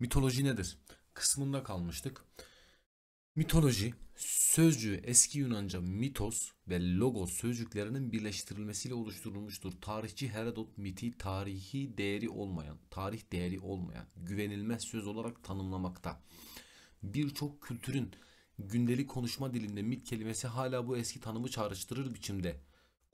mitoloji nedir kısmında kalmıştık. Mitoloji sözcüğü eski Yunanca mitos ve logos sözcüklerinin birleştirilmesiyle oluşturulmuştur. Tarihçi Herodot miti tarihi değeri olmayan, tarih değeri olmayan, güvenilmez söz olarak tanımlamakta. Birçok kültürün gündelik konuşma dilinde mit kelimesi hala bu eski tanımı çağrıştırır biçimde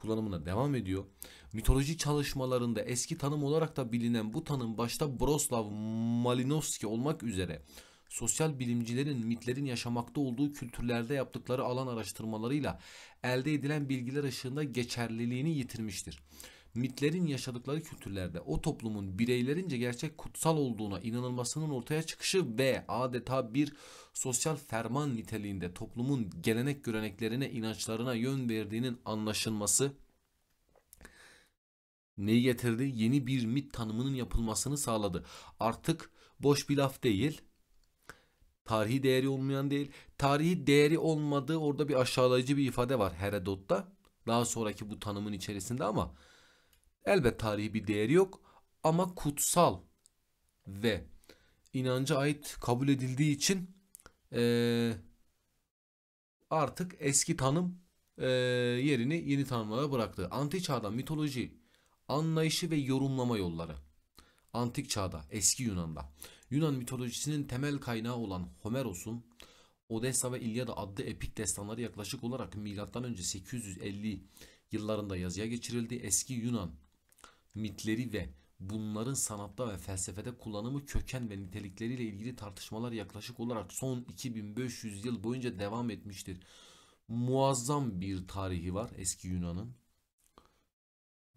kullanımına devam ediyor. Mitoloji çalışmalarında eski tanım olarak da bilinen bu tanım başta Broslav Malinowski olmak üzere sosyal bilimcilerin mitlerin yaşamakta olduğu kültürlerde yaptıkları alan araştırmalarıyla elde edilen bilgiler ışığında geçerliliğini yitirmiştir mitlerin yaşadıkları kültürlerde o toplumun bireylerince gerçek kutsal olduğuna inanılmasının ortaya çıkışı ve adeta bir sosyal ferman niteliğinde toplumun gelenek göreneklerine, inançlarına yön verdiğinin anlaşılması neyi getirdi? Yeni bir mit tanımının yapılmasını sağladı. Artık boş bir laf değil, tarihi değeri olmayan değil. Tarihi değeri olmadığı orada bir aşağılayıcı bir ifade var Herodot'ta. Daha sonraki bu tanımın içerisinde ama Elbet tarihi bir değeri yok ama kutsal ve inanca ait kabul edildiği için e, artık eski tanım e, yerini yeni tanımlara bıraktı. Antik çağda mitoloji anlayışı ve yorumlama yolları. Antik çağda, eski Yunan'da Yunan mitolojisinin temel kaynağı olan Homeros'un Odessa ve İlyada adlı epik destanları yaklaşık olarak M.Ö. 850 yıllarında yazıya geçirildi. Eski Yunan mitleri ve bunların sanatta ve felsefede kullanımı köken ve nitelikleriyle ilgili tartışmalar yaklaşık olarak son 2500 yıl boyunca devam etmiştir. Muazzam bir tarihi var eski Yunan'ın.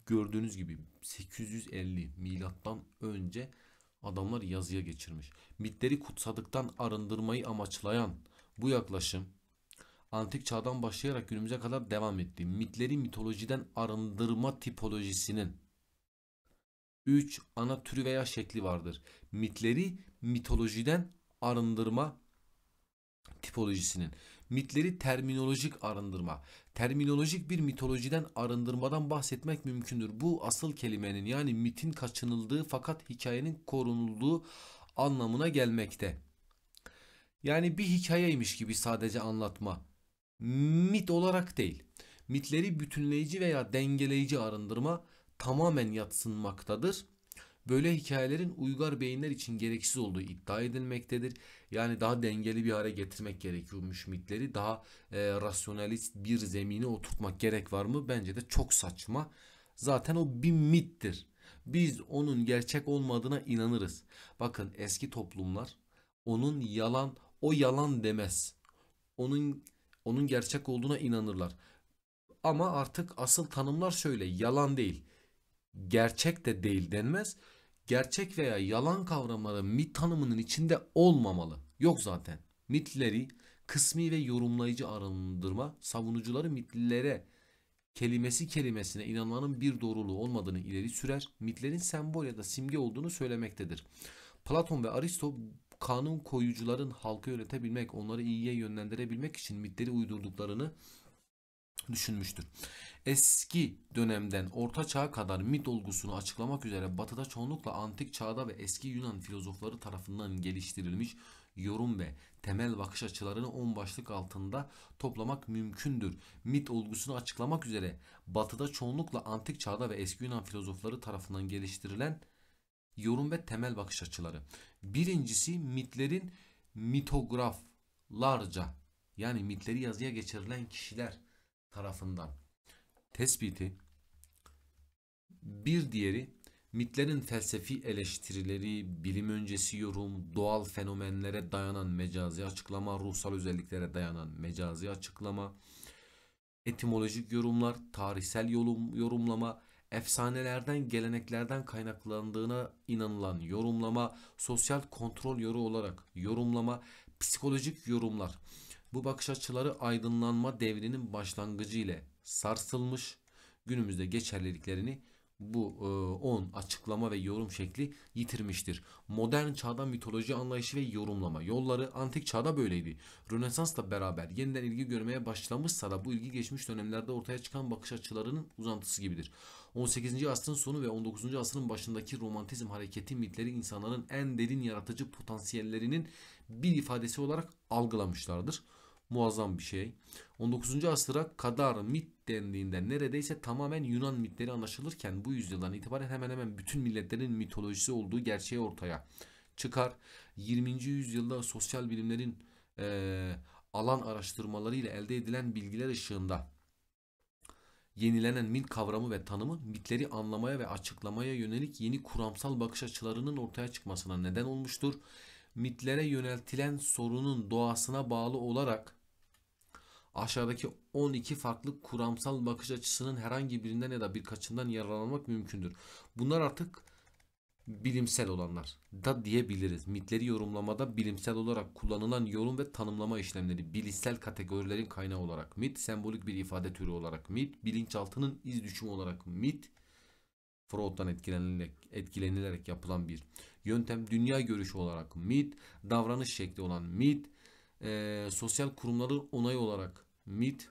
Gördüğünüz gibi 850 milattan önce adamlar yazıya geçirmiş. Mitleri kutsadıktan arındırmayı amaçlayan bu yaklaşım antik çağdan başlayarak günümüze kadar devam etti. Mitleri mitolojiden arındırma tipolojisinin 3 ana türü veya şekli vardır. Mitleri mitolojiden arındırma tipolojisinin. Mitleri terminolojik arındırma. Terminolojik bir mitolojiden arındırmadan bahsetmek mümkündür. Bu asıl kelimenin yani mitin kaçınıldığı fakat hikayenin korunulduğu anlamına gelmekte. Yani bir hikayeymiş gibi sadece anlatma. Mit olarak değil. Mitleri bütünleyici veya dengeleyici arındırma tamamen yatsınmaktadır. Böyle hikayelerin uygar beyinler için gereksiz olduğu iddia edilmektedir. Yani daha dengeli bir hale getirmek gerekiyormuş mitleri. Daha e, rasyonalist bir zemine oturtmak gerek var mı? Bence de çok saçma. Zaten o bir mittir. Biz onun gerçek olmadığına inanırız. Bakın eski toplumlar onun yalan, o yalan demez. Onun onun gerçek olduğuna inanırlar. Ama artık asıl tanımlar şöyle, yalan değil gerçek de değil denmez. Gerçek veya yalan kavramları mit tanımının içinde olmamalı. Yok zaten. Mitleri kısmi ve yorumlayıcı arındırma savunucuları mitlilere kelimesi kelimesine inanmanın bir doğruluğu olmadığını ileri sürer, mitlerin sembol ya da simge olduğunu söylemektedir. Platon ve Aristo kanun koyucuların halkı yönetebilmek, onları iyiye yönlendirebilmek için mitleri uydurduklarını düşünmüştür. Eski dönemden Orta Çağ'a kadar mit olgusunu açıklamak üzere Batı'da çoğunlukla antik çağda ve eski Yunan filozofları tarafından geliştirilmiş yorum ve temel bakış açılarını on başlık altında toplamak mümkündür. Mit olgusunu açıklamak üzere Batı'da çoğunlukla antik çağda ve eski Yunan filozofları tarafından geliştirilen yorum ve temel bakış açıları. Birincisi mitlerin mitograflarca yani mitleri yazıya geçirilen kişiler tarafından tespiti, bir diğeri mitlerin felsefi eleştirileri, bilim öncesi yorum, doğal fenomenlere dayanan mecazi açıklama, ruhsal özelliklere dayanan mecazi açıklama, etimolojik yorumlar, tarihsel yorum, yorumlama, efsanelerden, geleneklerden kaynaklandığına inanılan yorumlama, sosyal kontrol yoru olarak yorumlama, psikolojik yorumlar, bu bakış açıları aydınlanma devrinin başlangıcı ile sarsılmış günümüzde geçerliliklerini bu 10 e, açıklama ve yorum şekli yitirmiştir. Modern çağda mitoloji anlayışı ve yorumlama yolları antik çağda böyleydi. Rönesansla beraber yeniden ilgi görmeye başlamışsa da bu ilgi geçmiş dönemlerde ortaya çıkan bakış açılarının uzantısı gibidir. 18. asrın sonu ve 19. asrın başındaki romantizm hareketi mitleri insanların en derin yaratıcı potansiyellerinin bir ifadesi olarak algılamışlardır muazzam bir şey. 19. asıra kadar mit dendiğinde neredeyse tamamen Yunan mitleri anlaşılırken bu yüzyıldan itibaren hemen hemen bütün milletlerin mitolojisi olduğu gerçeği ortaya çıkar. 20. yüzyılda sosyal bilimlerin e, alan araştırmalarıyla elde edilen bilgiler ışığında yenilenen mit kavramı ve tanımı mitleri anlamaya ve açıklamaya yönelik yeni kuramsal bakış açılarının ortaya çıkmasına neden olmuştur mitlere yöneltilen sorunun doğasına bağlı olarak aşağıdaki 12 farklı kuramsal bakış açısının herhangi birinden ya da birkaçından yararlanmak mümkündür. Bunlar artık bilimsel olanlar da diyebiliriz. Mitleri yorumlamada bilimsel olarak kullanılan yorum ve tanımlama işlemleri bilişsel kategorilerin kaynağı olarak mit, sembolik bir ifade türü olarak mit, bilinçaltının iz düşümü olarak mit, Freud'dan etkilenilerek, etkilenilerek yapılan bir yöntem. Dünya görüşü olarak MIT, davranış şekli olan MIT, e, sosyal kurumların onayı olarak MIT,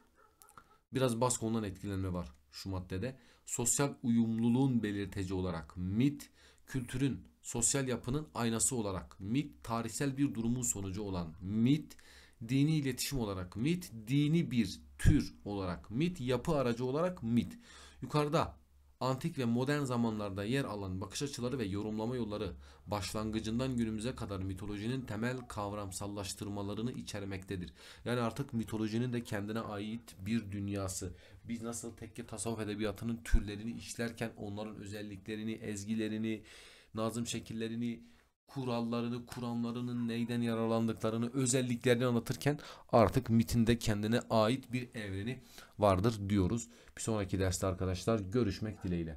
biraz Baskon'dan etkilenme var şu maddede. Sosyal uyumluluğun belirteci olarak MIT, kültürün, sosyal yapının aynası olarak MIT, tarihsel bir durumun sonucu olan MIT, dini iletişim olarak MIT, dini bir tür olarak MIT, yapı aracı olarak MIT. Yukarıda antik ve modern zamanlarda yer alan bakış açıları ve yorumlama yolları başlangıcından günümüze kadar mitolojinin temel kavramsallaştırmalarını içermektedir. Yani artık mitolojinin de kendine ait bir dünyası. Biz nasıl tekke tasavvuf edebiyatının türlerini işlerken onların özelliklerini, ezgilerini, nazım şekillerini, kurallarını, kuramlarının neyden yararlandıklarını, özelliklerini anlatırken artık mitinde kendine ait bir evreni vardır diyoruz. Bir sonraki derste arkadaşlar görüşmek dileğiyle.